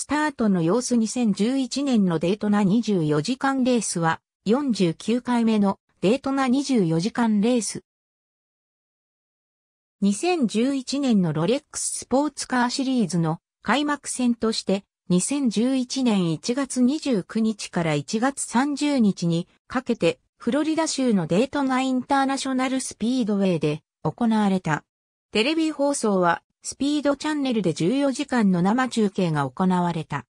スタートの様子2011年のデートナ24時間レースは49回目のデートナ24時間レース。2011年のロレックススポーツカーシリーズの開幕戦として2011年1月29日から1月30日にかけてフロリダ州のデートナインターナショナルスピードウェイで行われた。テレビ放送はスピードチャンネルで14時間の生中継が行われた。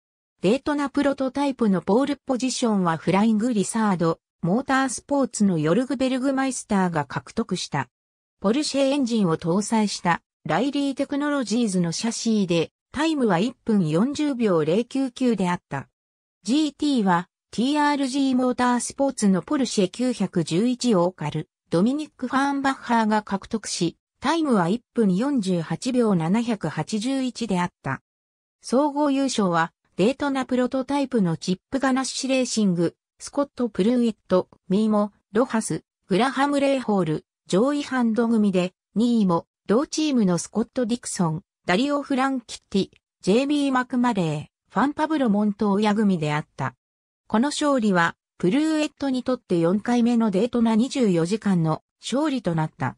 デートなプロトタイプのポールポジションはフライングリサード、モータースポーツのヨルグベルグマイスターが獲得した。ポルシェエンジンを搭載したライリーテクノロジーズのシャシーでタイムは1分40秒099であった。GT は TRG モータースポーツのポルシェ911オーカル、ドミニック・ファーンバッハーが獲得し、タイムは1分48秒781であった。総合優勝は、デートなプロトタイプのチップガナッシュレーシング、スコット・プルーエット、ミーモ、ロハス、グラハム・レイホール、上位ハンド組で、2位も、同チームのスコット・ディクソン、ダリオ・フランキッティ、ジェイミー・マクマレー、ファン・パブロ・モントーヤ組であった。この勝利は、プルーエットにとって4回目のデートな24時間の勝利となった。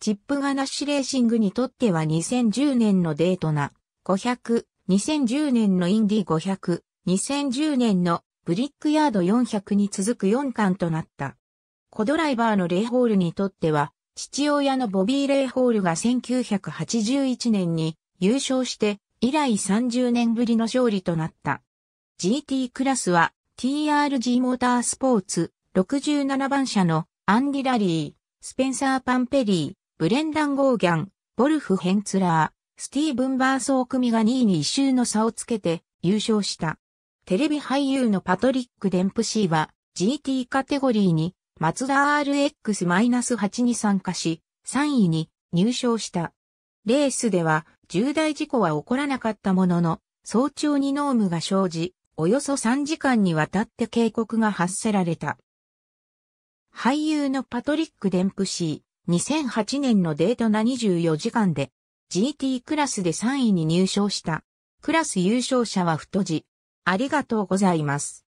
チップナッシュレーシングにとっては2010年のデートナ500、2010年のインディ500、2010年のブリックヤード400に続く4冠となった。コドライバーのレイホールにとっては、父親のボビー・レイホールが1981年に優勝して以来30年ぶりの勝利となった。GT クラスは TRG モータースポーツ67番車のアンディ・ラリー、スペンサー・パンペリー、ブレンダン・ゴーギャン、ボルフ・ヘンツラー、スティーブン・バーソー組が2位に一周の差をつけて優勝した。テレビ俳優のパトリック・デンプシーは GT カテゴリーにマツダ RX-8 に参加し、3位に入賞した。レースでは重大事故は起こらなかったものの、早朝にノームが生じ、およそ3時間にわたって警告が発せられた。俳優のパトリック・デンプシー、2008年のデートな24時間で GT クラスで3位に入賞した。クラス優勝者は太字。ありがとうございます。